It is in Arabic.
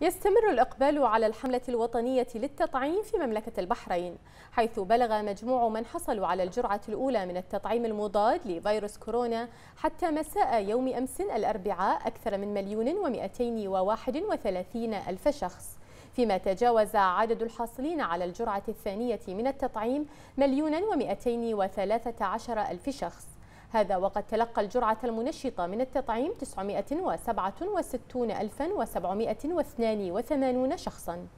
يستمر الإقبال على الحملة الوطنية للتطعيم في مملكة البحرين حيث بلغ مجموع من حصلوا على الجرعة الأولى من التطعيم المضاد لفيروس كورونا حتى مساء يوم أمس الأربعاء أكثر من مليون ومئتين وواحد وثلاثين ألف شخص فيما تجاوز عدد الحاصلين على الجرعة الثانية من التطعيم مليون ومئتين وثلاثة عشر ألف شخص هذا وقد تلقى الجرعة المنشطة من التطعيم 967,782 شخصاً